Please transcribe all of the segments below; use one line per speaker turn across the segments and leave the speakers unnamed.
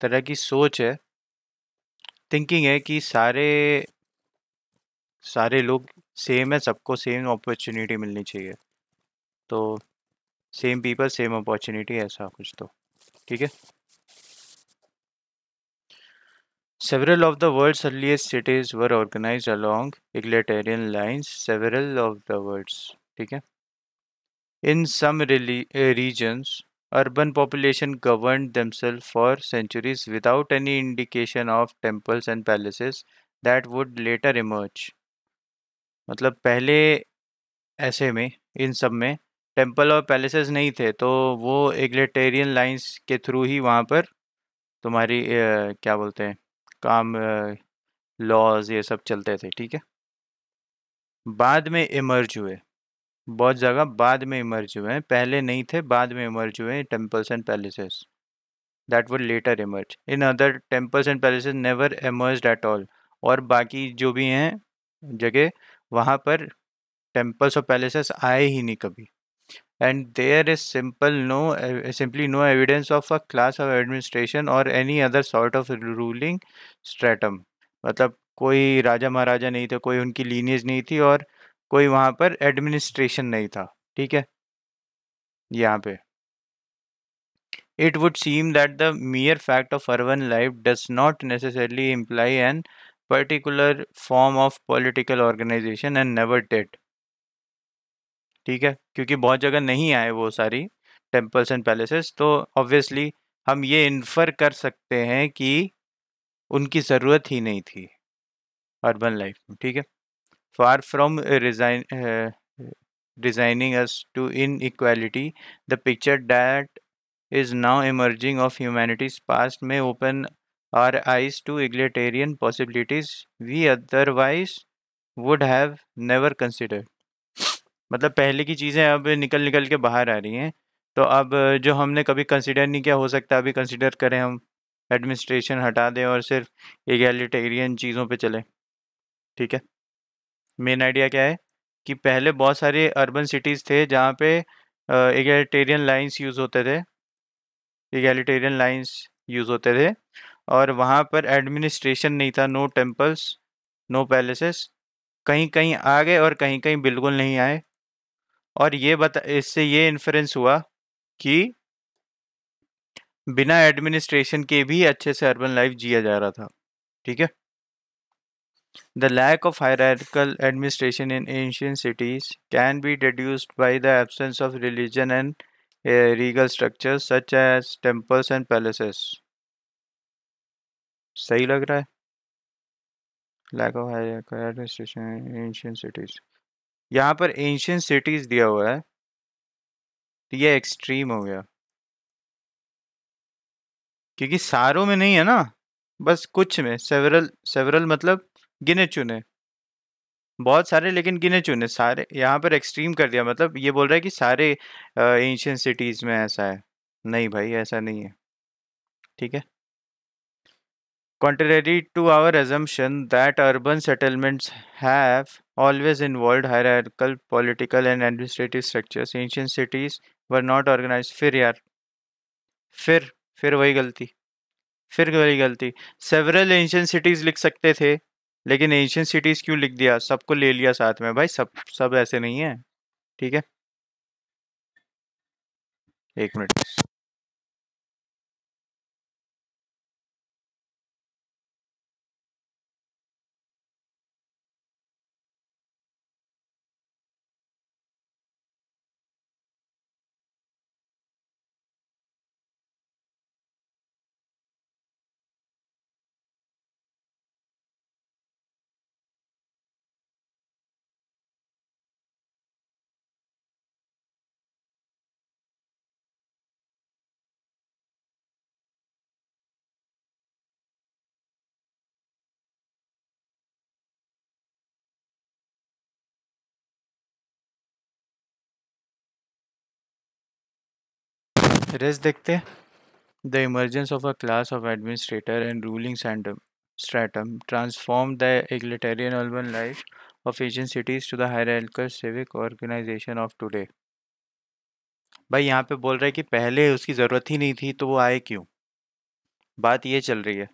तरह की सोच है थिंकिंग है कि सारे सारे लोग सेम है सबको सेम अपॉर्चुनिटी मिलनी चाहिए तो सेम पीपल सेम अपॉर्चुनिटी ऐसा कुछ तो ठीक है several of the world earliest cities were organise along egalitarian line several of the world ठीक है in some regions Urban population governed themselves for centuries without any indication of temples and palaces that would later emerge. मतलब पहले ऐसे में इन सब में temple और palaces नहीं थे तो वो एग्लेटेरियन लाइंस के थ्रू ही वहाँ पर तुम्हारी ए, क्या बोलते हैं काम लॉज ये सब चलते थे ठीक है बाद में इमर्ज हुए बहुत जगह बाद में इमर्ज हुए हैं पहले नहीं थे बाद में इमर्ज हुए हैं temples and palaces that would later emerge in other temples and palaces never emerge at all और बाकी जो भी हैं जगह वहाँ पर टेम्पल्स और पैलेसेस आए ही नहीं कभी and there is simple no simply no evidence of a class of administration और any other sort of ruling stratum मतलब कोई राजा महाराजा नहीं थे कोई उनकी लीनेज नहीं थी और कोई वहाँ पर एडमिनिस्ट्रेशन नहीं था ठीक है यहाँ पे it would seem that the mere fact of urban life does not necessarily imply an particular form of political organisation and never did ठीक है क्योंकि बहुत जगह नहीं आए वो सारी टेम्पल्स एंड पैलेसेस तो ऑब्वियसली हम ये इन्फर कर सकते हैं कि उनकी ज़रूरत ही नहीं थी अर्बन लाइफ में ठीक है Far from resign, uh, resigning us to inequality, the picture that is now emerging of humanity's past may open our eyes to egalitarian possibilities we otherwise would have never considered. मतलब पहले की चीज़ें अब निकल निकल के बाहर आ रही हैं तो अब जो हमने कभी कंसिडर नहीं किया हो सकता अभी कंसिडर करें हम एडमिनिस्ट्रेशन हटा दें और सिर्फ एगेलिटेरियन चीज़ों पे चलें ठीक है मेन आइडिया क्या है कि पहले बहुत सारे अर्बन सिटीज़ थे जहाँ पे एगेलिटेरियन लाइंस यूज़ होते थे एगेलिटेरियन लाइंस यूज़ होते थे और वहाँ पर एडमिनिस्ट्रेशन नहीं था नो टेम्पल्स नो पैलेसेस कहीं कहीं आ गए और कहीं कहीं बिल्कुल नहीं आए और ये बता इससे ये इन्फ्रेंस हुआ कि बिना एडमिनिस्ट्रेशन के भी अच्छे से अर्बन लाइफ जिया जा रहा था ठीक है The lack of hierarchical administration in ancient cities can be deduced by the absence of religion and uh, regal structures such as temples and palaces. सही लग रहा है lack of higher administration ancient cities यहाँ पर ancient cities दिया हुआ है तो ये एक्सट्रीम हो गया क्योंकि सारों में नहीं है ना बस कुछ में सेवरल सेवरल मतलब गिने चुने बहुत सारे लेकिन गिने चुने सारे यहाँ पर एक्सट्रीम कर दिया मतलब ये बोल रहा है कि सारे एंशियंट सिटीज़ में ऐसा है नहीं भाई ऐसा नहीं है ठीक है contrary to our assumption that urban settlements have always involved hierarchical political and administrative structures ancient cities were not organized फिर यार फिर फिर वही गलती फिर वही गलती several ancient cities लिख सकते थे लेकिन एंशियन सिटीज़ क्यों लिख दिया सबको ले लिया साथ में भाई सब सब ऐसे नहीं है ठीक है एक मिनट रेस्ट देखते हैं the emergence of a class of administrator and ruling transform the the urban life of Asian cities to the higher एल्कर सिविक ऑर्गेनाइजेशन ऑफ today. भाई यहाँ पे बोल रहा है कि पहले उसकी ज़रूरत ही नहीं थी तो वो आए क्यों बात ये चल रही है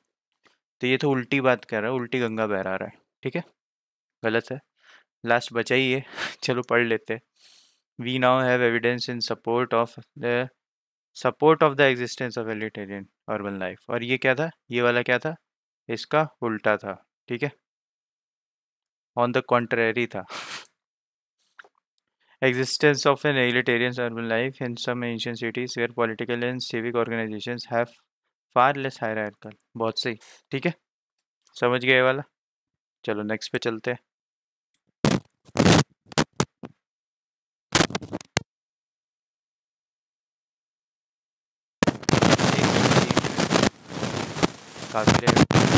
तो ये तो उल्टी बात कर रहा है उल्टी गंगा बहरा रहा है ठीक है गलत है लास्ट बचा ही है चलो पढ़ लेते we now have evidence in support of the support of the existence of elitarian urban life और ये क्या था ये वाला क्या था इसका उल्टा था ठीक है ऑन द कॉन्ट्रेरी था existence of an elitarians urban life in some Asian cities where political and civic organization have far less higher बहुत सही ठीक है समझ गए वाला चलो नेक्स्ट पे चलते हैं काफ़ी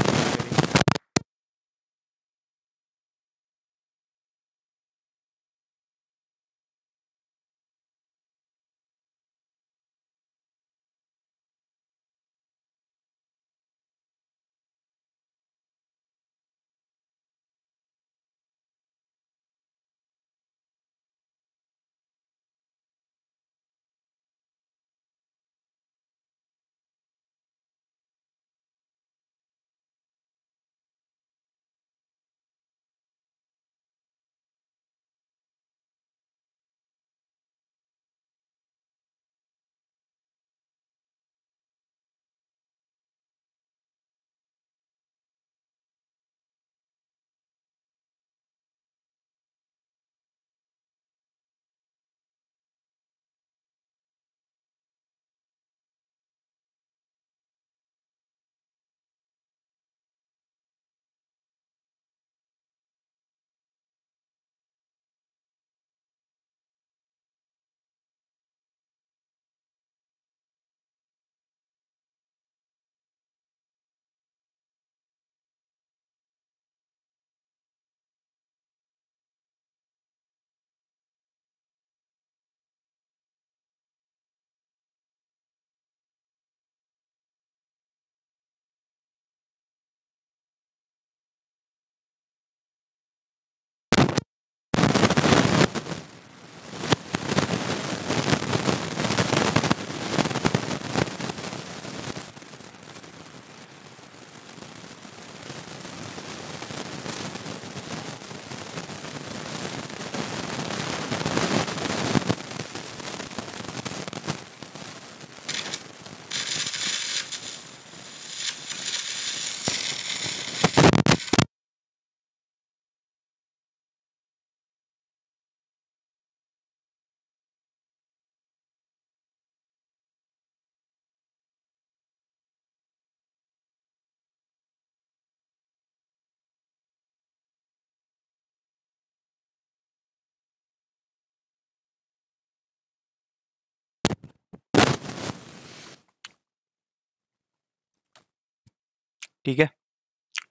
ठीक है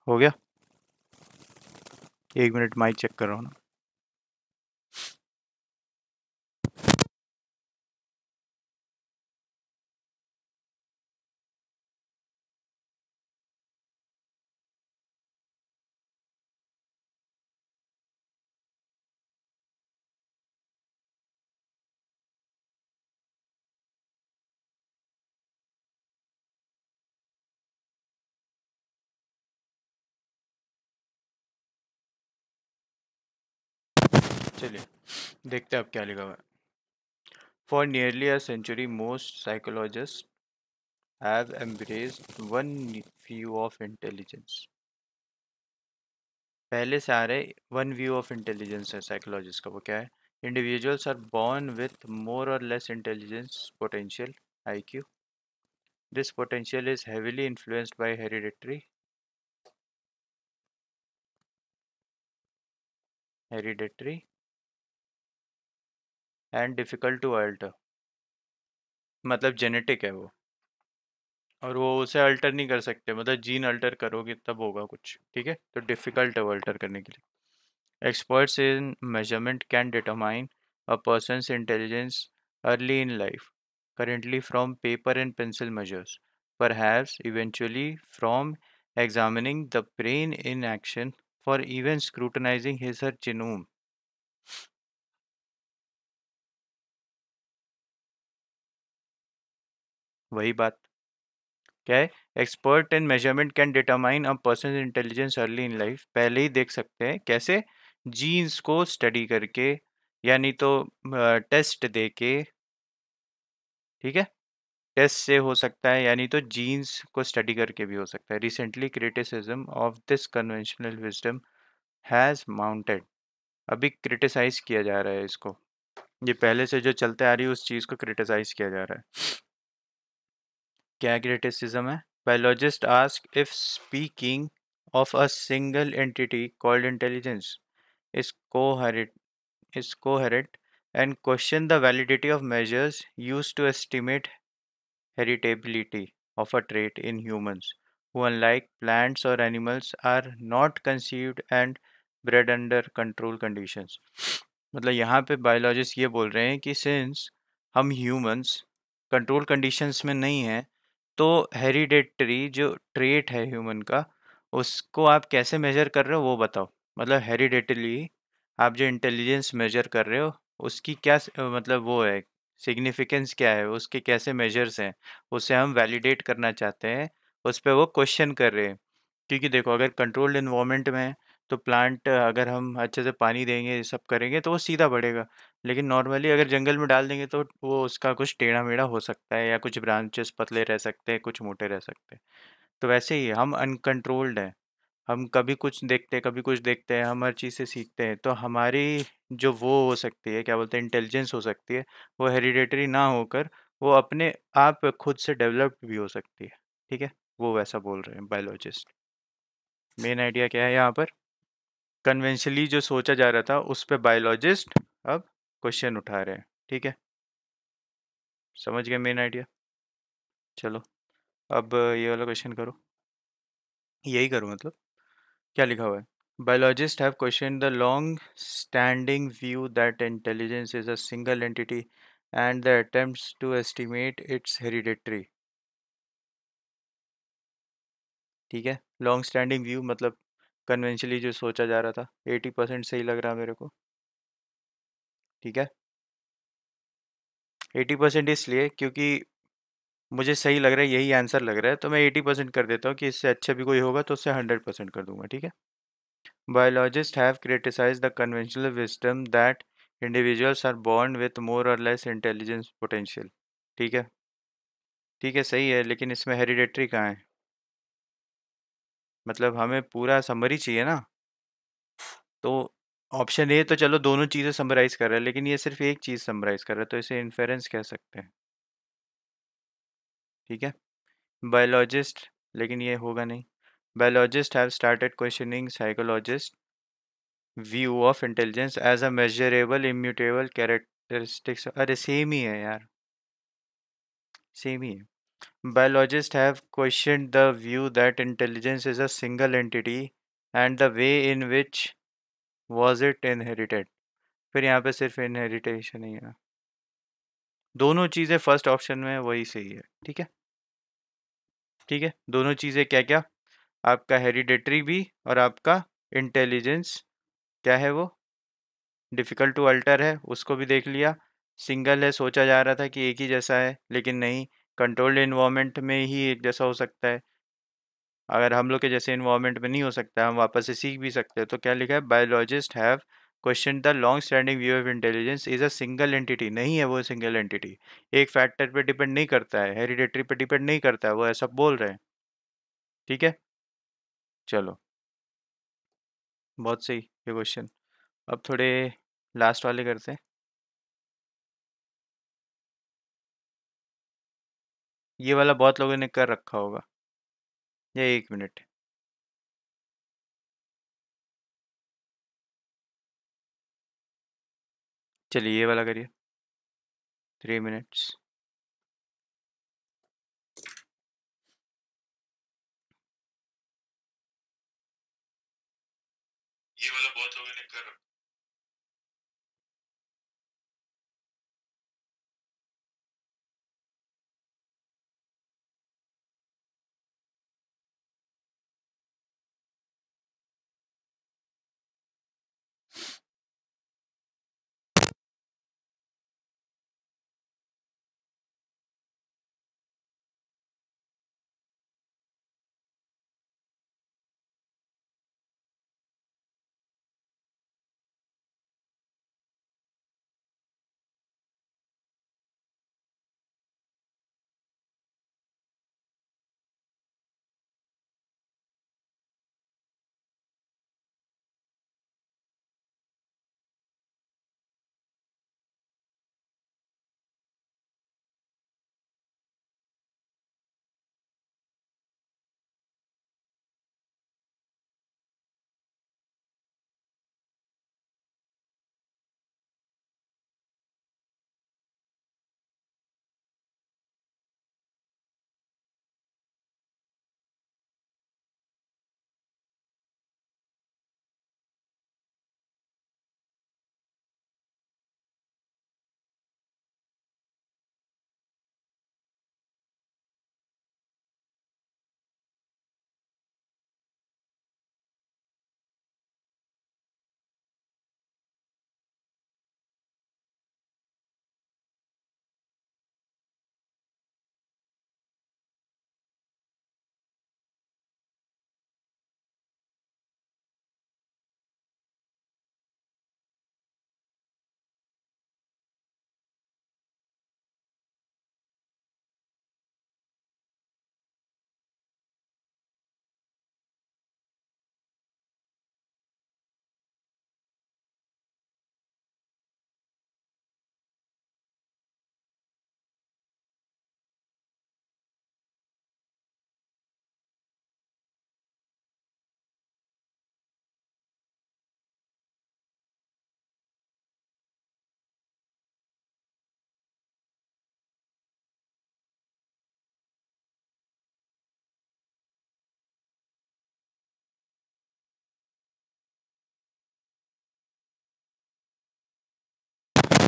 हो गया एक मिनट माइक चेक कर रहा हूँ ना चलिए देखते हैं अब क्या लिखा हुआ है for nearly a century most psychologist have embrace one view of intelligence पहले से आ रहे वन व्यू ऑफ इंटेलिजेंस है साइकोलॉजिस्ट का वो क्या है individuals are born with more और less intelligence potential I Q this potential is heavily influenced by hereditary hereditary and difficult to alter मतलब जेनेटिक है वो और वो उसे अल्टर नहीं कर सकते मतलब जीन अल्टर करोगे तब होगा कुछ ठीक है तो डिफ़िकल्ट है वो अल्टर करने के लिए experts in measurement can determine a persons intelligence early in life currently from paper and pencil measures पर eventually eventually from examining the brain in action for scrutinizing scrutinizing his her genome वही बात क्या है expert in measurement can determine a person intelligence early in life पहले ही देख सकते हैं कैसे जीन्स को स्टडी करके यानी तो टेस्ट दे के ठीक है टेस्ट से हो सकता है यानी तो जीन्स को स्टडी करके भी हो सकता है recently criticism of this conventional wisdom has mounted अभी क्रिटिसाइज़ किया जा रहा है इसको ये पहले से जो चलते आ रही है उस चीज़ को क्रिटिसाइज़ किया जा रहा है क्या क्रिटिसिज्म है biologist ask if speaking of a single entity called intelligence is is coherent and question the validity of measures use to estimate heritability of a trait in humans who unlike plants और animals are not conceived and bred under control condition मतलब यहाँ पे biologist ये बोल रहे हैं कि since हम ह्यूमन्स कंट्रोल कंडीशंस में नहीं हैं तो हेरिडेटरी जो ट्रेट है ह्यूमन का उसको आप कैसे मेजर कर रहे हो वो बताओ मतलब हेरीडेटरी आप जो इंटेलिजेंस मेजर कर रहे हो उसकी क्या मतलब वो है सिग्निफिकेंस क्या है उसके कैसे मेजर्स हैं उसे हम वैलिडेट करना चाहते हैं उस पर वो क्वेश्चन कर रहे हैं क्योंकि देखो अगर कंट्रोल्ड इन्वामेंट में तो प्लांट अगर हम अच्छे से पानी देंगे ये सब करेंगे तो वो सीधा बढ़ेगा लेकिन नॉर्मली अगर जंगल में डाल देंगे तो वो उसका कुछ टेढ़ा मेढ़ा हो सकता है या कुछ ब्रांचेस पतले रह सकते हैं कुछ मोटे रह सकते हैं तो वैसे ही हम अनकंट्रोल्ड हैं हम कभी कुछ देखते हैं कभी कुछ देखते हैं हम हर चीज़ से सीखते हैं तो हमारी जो वो हो सकती है क्या बोलते हैं इंटेलिजेंस हो सकती है वो हेरिडेटरी ना होकर वो अपने आप खुद से डेवलप्ड भी हो सकती है ठीक है वो वैसा बोल रहे हैं बायोलॉजिस्ट मेन आइडिया क्या है यहाँ पर कन्वेंशली जो सोचा जा रहा था उस पर बायोलॉजिस्ट अब क्वेश्चन उठा रहे हैं ठीक है समझ गए मेन आइडिया चलो अब ये वाला क्वेश्चन करो यही करो मतलब क्या लिखा हुआ है biologist have question the long standing view that intelligence is a single entity and the attempts to estimate its hereditary ठीक है लॉन्ग स्टैंडिंग व्यू मतलब कन्वेंशनली जो सोचा जा रहा था एटी परसेंट सही लग रहा मेरे को ठीक है एटी परसेंट इसलिए क्योंकि मुझे सही लग रहा है यही आंसर लग रहा है तो मैं एटी परसेंट कर देता हूँ कि इससे अच्छा भी कोई होगा तो उससे हंड्रेड परसेंट कर दूंगा ठीक है biologist have criticize the conventional wisdom that individuals are born with more और लेस इंटेलिजेंस पोटेंशियल ठीक है ठीक है सही है लेकिन इसमें हेरिडेटरी कहाँ है मतलब हमें पूरा समरी चाहिए ना तो ऑप्शन ए तो चलो दोनों चीज़ें समराइज़ कर रहा है लेकिन ये सिर्फ एक चीज़ समराइज़ कर रहा है तो इसे इन्फेरेंस कह सकते हैं ठीक है बायोलॉजिस्ट लेकिन ये होगा नहीं biologist have started questioning psychologist view of intelligence as a measurable immutable characteristics अरे सेम ही है यार सेम ही है Biologists have questioned the view that intelligence is a single entity and the way in which was it inherited. फिर यहाँ पे सिर्फ इनहेरिटेशन ही है दोनों चीज़ें फर्स्ट ऑप्शन में वही सही है ठीक है ठीक है दोनों चीज़ें क्या क्या आपका हेरिडेटरी भी और आपका इंटेलिजेंस क्या है वो डिफ़िकल्ट टू अल्टर है उसको भी देख लिया सिंगल है सोचा जा रहा था कि एक ही जैसा है लेकिन नहीं कंट्रोल्ड इन्वामेंट में ही एक जैसा हो सकता है अगर हम लोग के जैसे इन्वामेंट में नहीं हो सकता हम वापस से सीख भी सकते हैं तो क्या लिखा है biologist have question the long standing view of intelligence is a single entity नहीं है वो सिंगल एंटिटी एक फैक्टर पे डिपेंड नहीं करता है हेरिडेटरी पे डिपेंड नहीं करता है वो ऐसा बोल रहे हैं ठीक है चलो बहुत सही ये क्वेश्चन अब थोड़े लास्ट वाले करते हैं ये वाला बहुत लोगों ने कर रखा होगा ये एक मिनट चलिए ये वाला करिए थ्री मिनट्स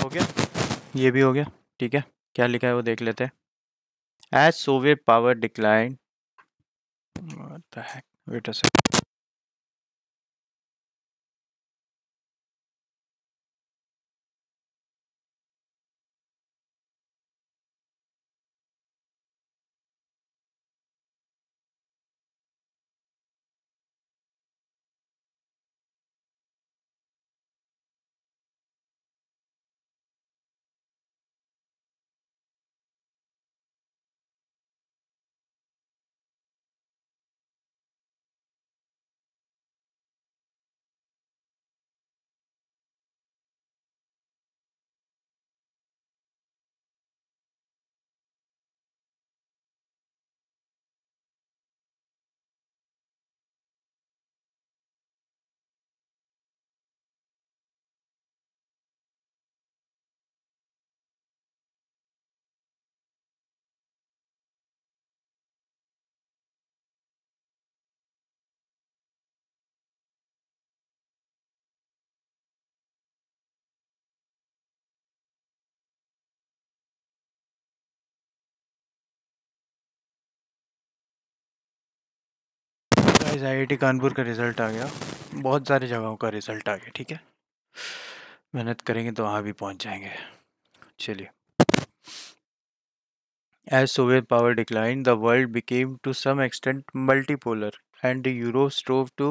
हो गया ये भी हो गया ठीक है क्या लिखा है वो देख लेते हैं as Soviet power decline wait a second I I T Kanpur का रिज़ल्ट आ गया बहुत सारे जगहों का रिज़ल्ट आ गया ठीक है मेहनत करेंगे तो वहाँ भी पहुँच जाएंगे चलिए as Soviet power decline the world became to some extent multipolar and the Europe strove to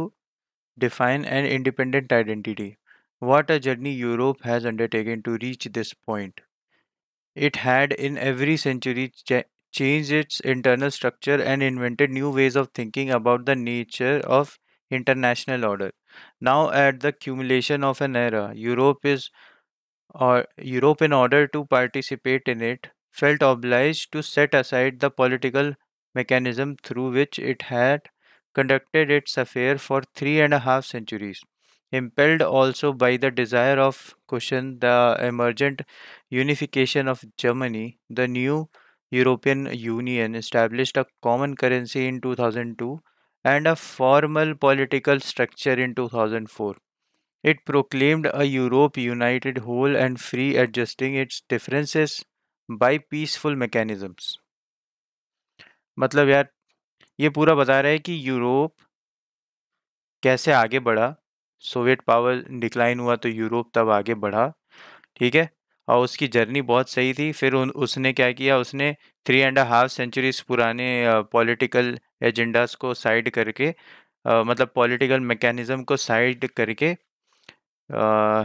define an independent identity what a journey Europe has undertaken to reach this point it had in every century changed its internal structure and invented new ways of thinking about the nature of international order. Now, at the culmination of an era, Europe is or Europe, in order to participate in it, felt obliged to set aside the political mechanism through which it had conducted its affair for three and a half centuries. Impelled also by the desire of cushion the emergent unification of Germany, the new European Union established a common currency in 2002 and a formal political structure in 2004. It proclaimed a Europe united whole and free, adjusting its differences by peaceful mechanisms. मतलब यार ये पूरा बता रहा है कि Europe कैसे आगे बढ़ा सोवियत पावर डिक्लाइन हुआ तो यूरोप तब आगे बढ़ा ठीक है और उसकी जर्नी बहुत सही थी फिर उन उसने क्या किया उसने थ्री एंड हाफ सेंचुरीज पुराने पॉलिटिकल एजेंडास को साइड करके आ, मतलब पॉलिटिकल मैकेनिज़्म को साइड करके आ,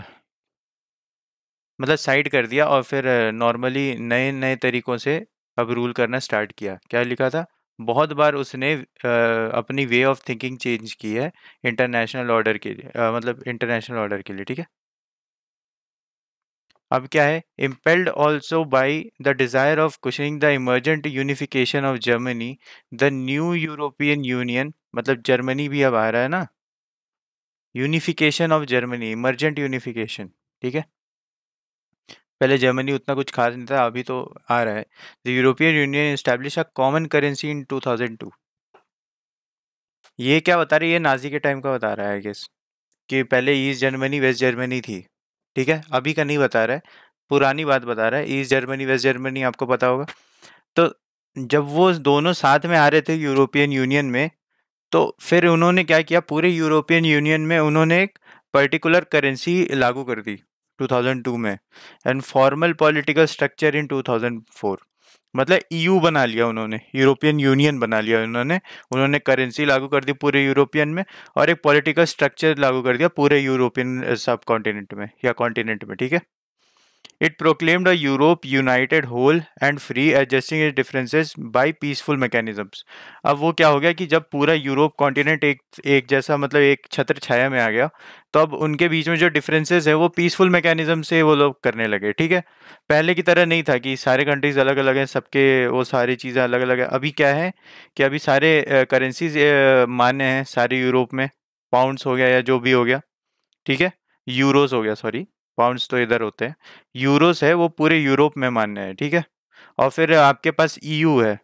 मतलब साइड कर दिया और फिर नॉर्मली नए नए तरीक़ों से अब रूल करना स्टार्ट किया क्या लिखा था बहुत बार उसने अपनी वे ऑफ थिंकिंग चेंज की है इंटरनेशनल ऑर्डर के लिए मतलब इंटरनेशनल ऑर्डर के लिए ठीक है अब क्या है impelled also by the desire of cushioning the emergent unification of Germany the new European union मतलब जर्मनी भी अब आ रहा है ना unification of Germany emergent unification ठीक है पहले जर्मनी उतना कुछ खास नहीं था अभी तो आ रहा है the European union establish a common currency in two thousand two ये क्या बता रही है नाजी के टाइम का बता रहा है आई गेस कि पहले ईस्ट जर्मनी वेस्ट जर्मनी थी ठीक है अभी का नहीं बता रहा है पुरानी बात बता रहा है ईस्ट जर्मनी वेस्ट जर्मनी आपको पता होगा तो जब वो दोनों साथ में आ रहे थे यूरोपियन यूनियन में तो फिर उन्होंने क्या किया पूरे यूरोपियन यूनियन में उन्होंने एक पर्टिकुलर करेंसी लागू कर दी 2002 में and formal political structure in 2004 मतलब ईयू e बना लिया उन्होंने यूरोपियन यूनियन बना लिया उन्होंने उन्होंने करेंसी लागू कर दी पूरे यूरोपियन में और एक पॉलिटिकल स्ट्रक्चर लागू कर दिया पूरे यूरोपियन सब कॉन्टिनेंट में या कॉन्टिनेंट में ठीक है it proclaimed a Europe united whole and free adjusting is differences by peaceful mechanisms. अब वो क्या हो गया कि जब पूरा यूरोप कॉन्टिनेंट एक एक जैसा मतलब एक छत्र छाया में आ गया तो अब उनके बीच में जो डिफरेंसेज है वो पीसफुल मैकेनिज्म से वो लोग करने लगे ठीक है पहले की तरह नहीं था कि सारे कंट्रीज अलग अलग हैं सबके वो सारी चीज़ें अलग अलग हैं अभी क्या है कि अभी सारे करेंसीज मान्य हैं सारे यूरोप में पाउंड्स हो गया या जो भी हो गया ठीक है यूरोज हो गया सॉरी पाउंड्स तो इधर होते हैं यूरोस है वो पूरे यूरोप में मान्य है ठीक है और फिर आपके पास ईयू e है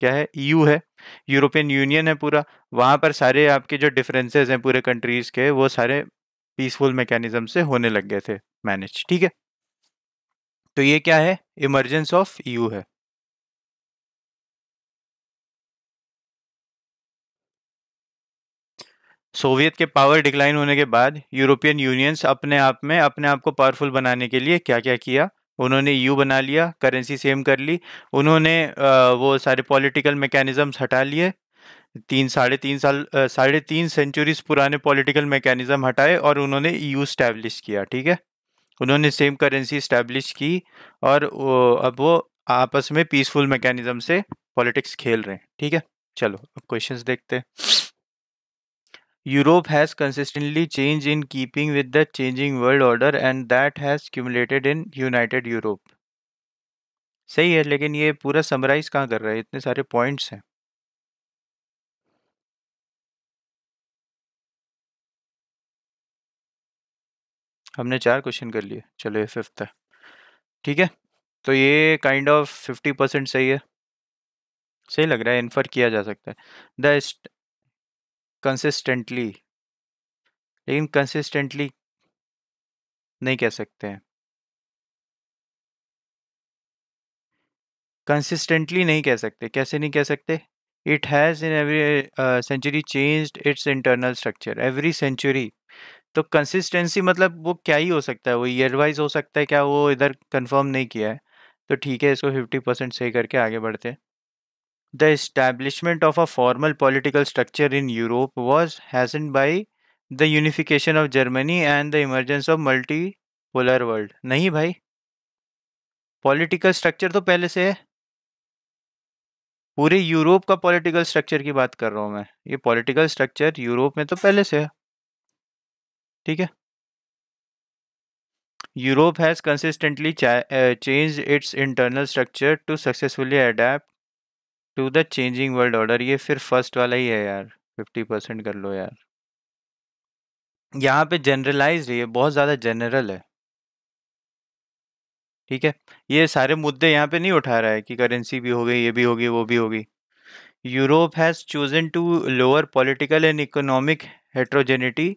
क्या है ईयू e है यूरोपियन यूनियन है पूरा वहाँ पर सारे आपके जो डिफरेंसेस हैं पूरे कंट्रीज के वो सारे पीसफुल मैकेनिज्म से होने लग गए थे मैनेज ठीक है तो ये क्या है इमरजेंस ऑफ ईयू है सोवियत के पावर डिक्लाइन होने के बाद यूरोपियन यूनियंस अपने आप में अपने आप को पावरफुल बनाने के लिए क्या क्या किया उन्होंने यू e बना लिया करेंसी सेम कर ली उन्होंने वो सारे पॉलिटिकल मैकेनिज़म्स हटा लिए तीन साढ़े तीन साल साढ़े तीन सेंचुरीज पुराने पॉलिटिकल मैकेनिज़्म हटाए और उन्होंने यू e स्टैब्लिश किया ठीक है उन्होंने सेम करेंसी स्टैब्लिश की और वो, अब वो आपस में पीसफुल मैकेनिज़म से पॉलिटिक्स खेल रहे हैं ठीक है चलो अब क्वेश्चन देखते हैं Europe has consistently changed in keeping with the changing world order and that has cumulated in United Europe. सही है लेकिन ये पूरा समराइज कहाँ कर रहा है इतने सारे पॉइंट्स हैं हमने चार क्वेश्चन कर लिए चलो ये फिफ्थ है ठीक है तो ये काइंड ऑफ फिफ्टी परसेंट सही है सही लग रहा है इन्फर किया जा सकता है द कंसिस्टेंटली लेकिन कंसिस्टेंटली नहीं कह सकते हैं कंसिस्टेंटली नहीं कह सकते कैसे नहीं कह सकते it has in every century changed its internal structure every century तो कंसिस्टेंसी मतलब वो क्या ही हो सकता है वो ईयर वाइज हो सकता है क्या वो इधर कंफर्म नहीं किया है तो ठीक है इसको फिफ्टी परसेंट सही करके आगे बढ़ते हैं The establishment of a formal political structure in Europe was hastened by the unification of Germany and the emergence of multipolar world. नहीं भाई पॉलिटिकल स्ट्रक्चर तो पहले से है पूरे यूरोप का पॉलिटिकल स्ट्रक्चर की बात कर रहा हूँ मैं ये पॉलिटिकल स्ट्रक्चर यूरोप में तो पहले से है ठीक है Europe has consistently ch uh, changed its internal structure to successfully adapt to the changing world order ये फिर फर्स्ट वाला ही है यार फिफ्टी परसेंट कर लो यार यहाँ पे जनरलाइज है ये बहुत ज़्यादा जनरल है ठीक है ये सारे मुद्दे यहाँ पे नहीं उठा रहा है कि करेंसी भी हो गई ये भी होगी वो भी होगी Europe has chosen to lower political and economic heterogeneity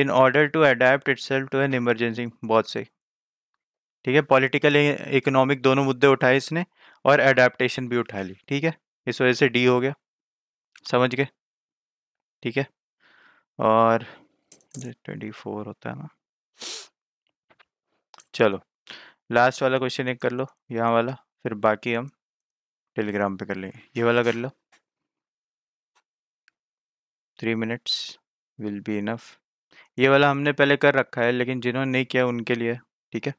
in order to adapt it to an emergency बहुत से ठीक है पॉलिटिकल इकोनॉमिक दोनों मुद्दे उठाए इसने और अडेप्टशन भी उठा ली ठीक है इस वजह से डी हो गया समझ गए ठीक है और ट्वेंटी फोर होता है ना चलो लास्ट वाला क्वेश्चन एक कर लो यहाँ वाला फिर बाकी हम टेलीग्राम पे कर लेंगे ये वाला कर लो three minutes will be enough ये वाला हमने पहले कर रखा है लेकिन जिन्होंने नहीं किया उनके लिए ठीक है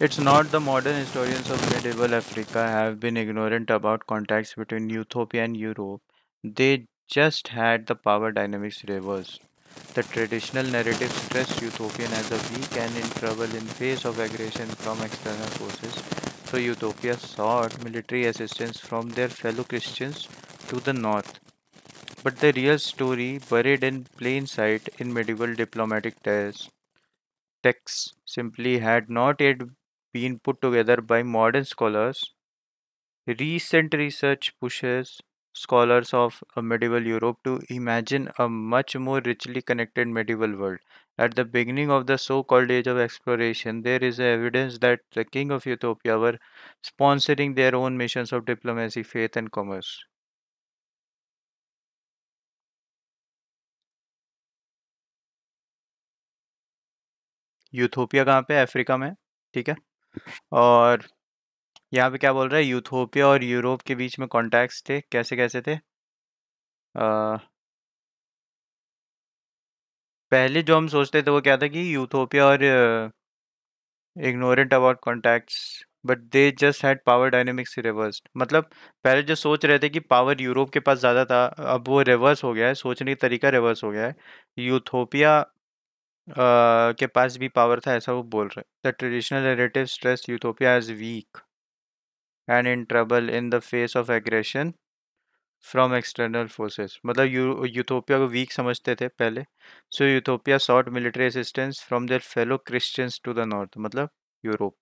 It's not the modern historians of medieval Africa have been ignorant about contacts between Ethiopia and Europe. They just had the power dynamics reversed. The traditional narrative stressed Ethiopian as a weak and in trouble in face of aggression from external forces. So Ethiopia sought military assistance from their fellow Christians to the north. But the real story, buried in plain sight in medieval diplomatic ties, texts simply had not yet been put together by modern scholars. Recent research pushes scholars of medieval Europe to imagine a much more richly connected medieval world. At the beginning of the so called Age of Exploration, there is evidence that the king of Ethiopia were sponsoring their own missions of diplomacy, faith, and commerce. Ethiopia कहाँ पे Africa में ठीक है और यहाँ पे क्या बोल रहा है यूथोपिया और यूरोप के बीच में कॉन्टैक्ट्स थे कैसे कैसे थे आ, पहले जो हम सोचते थे वो क्या था कि यूथोपिया और ignorant about contacts but they just had power dynamics reverse मतलब पहले जो सोच रहे थे कि पावर यूरोप के पास ज़्यादा था अब वो रिवर्स हो गया है सोचने का तरीका रिवर्स हो गया है यूथोपिया के पास भी पावर था ऐसा वो बोल रहे the traditional narrative stress Ethiopia is weak and in trouble in the face of aggression from external forces मतलब यूथोपिया को वीक समझते थे पहले so Ethiopia sought military assistance from their fellow Christians to the north मतलब Europe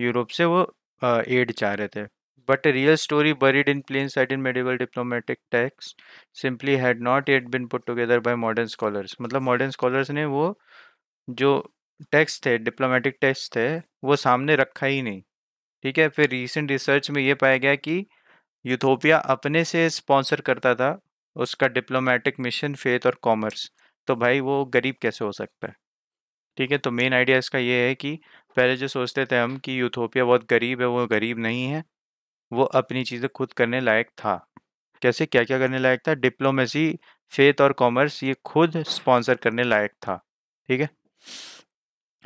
Europe से वो add चाह रहे थे But a real story buried in plain sight in medieval diplomatic texts simply had not yet been put together by modern scholars. मतलब modern scholars ने वो जो टैक्स थे डिप्लोमेटिक टैक्स थे वो सामने रखा ही नहीं ठीक है फिर रिसेंट रिसर्च में ये पाया गया कि यूथोपिया अपने से स्पॉन्सर करता था उसका डिप्लोमेटिक मिशन फेथ और कॉमर्स तो भाई वो गरीब कैसे हो सकता है ठीक है तो मेन आइडिया इसका ये है कि पहले जो सोचते थे हम कि यूथोपिया बहुत गरीब है वो गरीब नहीं है वो अपनी चीज़ें खुद करने लायक था कैसे क्या क्या करने लायक था डिप्लोमेसी फेथ और कॉमर्स ये खुद स्पॉन्सर करने लायक था ठीक है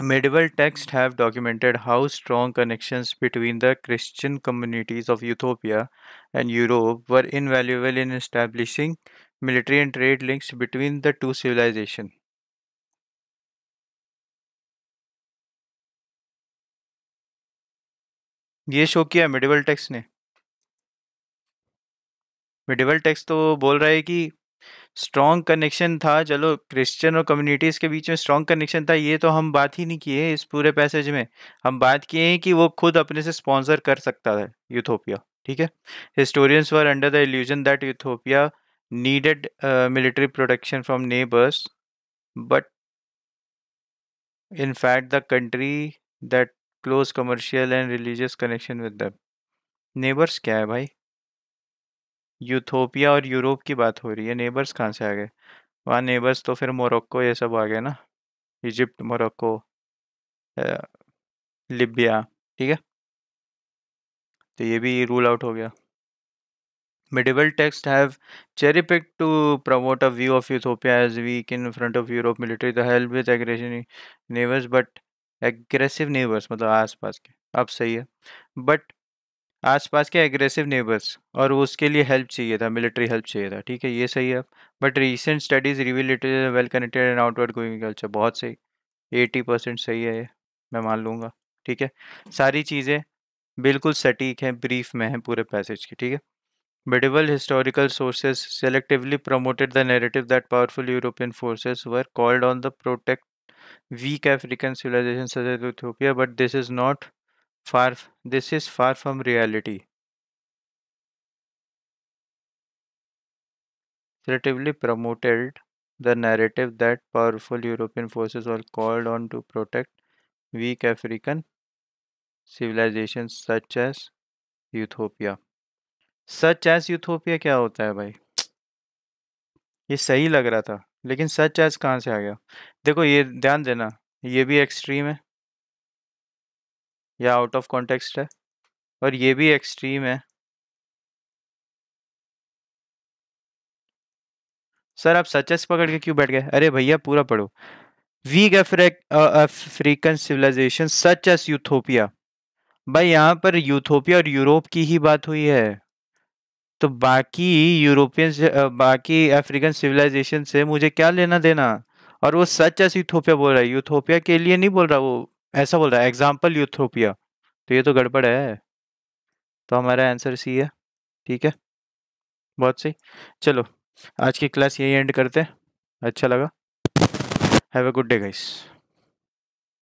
medieval text have documented how strong connection between the Christian communities of Ethiopia and Europe were invaluable in establishing military and trade links between the two civilization ये show किया medieval text ने medieval text तो बोल रहा है कि strong connection था चलो क्रिश्चियन और कम्युनिटीज़ के बीच में स्ट्रॉन्ग कनेक्शन था ये तो हम बात ही नहीं किए इस पूरे पैसेज में हम बात किए हैं कि वो खुद अपने से स्पॉन्सर कर सकता है यूथोपिया ठीक है historians were under the illusion that Ethiopia needed military protection from neighbours but in fact the country that close commercial and religious connection with the neighbours क्या है भाई यूथोपिया और यूरोप की बात हो रही है नेबर्स कहाँ से आ गए वहाँ नेबर्स तो फिर मोरक्को ये सब आ गए ना इजिप्ट मोरक्को लिबिया ठीक है तो ये भी रूल आउट हो गया medieval text have cherry pick to promote a view of Ethiopia as weak in front of Europe military the with aggressive neighbours but aggressive neighbours मतलब पास के अब सही है बट आसपास के एग्रेसिव नेबर्स और वो उसके लिए हेल्प चाहिए था मिलिट्री हेल्प चाहिए था ठीक है ये सही है but recent studies reveal well connected and outward going culture बहुत सही एटी परसेंट सही है ये मैं मान लूँगा ठीक है सारी चीज़ें बिल्कुल सटीक हैं ब्रीफ में हैं पूरे पैसेज की ठीक है medieval historical sources selectively promoted the narrative that powerful European forces were called on the protect weak African civilization such as but this is not far this is far from reality relatively promoted the narrative that powerful European forces were called on to protect weak African civilizations such as Ethiopia such as Ethiopia क्या होता है भाई ये सही लग रहा था लेकिन सच एज कहाँ से आ गया देखो ये ध्यान देना ये भी एक्सट्रीम है या आउट ऑफ कॉन्टेक्स्ट है और ये भी एक्सट्रीम है सर आप सचेस पकड़ के क्यों बैठ गए अरे भैया पूरा पढ़ो weak African civilization such as Ethiopia भाई यहाँ पर यूथोपिया और यूरोप की ही बात हुई है तो बाकी यूरोपियन uh, बाकी अफ्रीकन सिविलाइजेशन से मुझे क्या लेना देना और वो सच एस यूथोपिया बोल रहा है यूथोपिया के लिए नहीं बोल रहा वो ऐसा बोल रहा है एग्जाम्पल यूथोपिया तो ये तो गड़बड़ है तो हमारा आंसर सी है ठीक है बहुत सही चलो आज की क्लास यही एंड करते हैं अच्छा लगा have a good day guys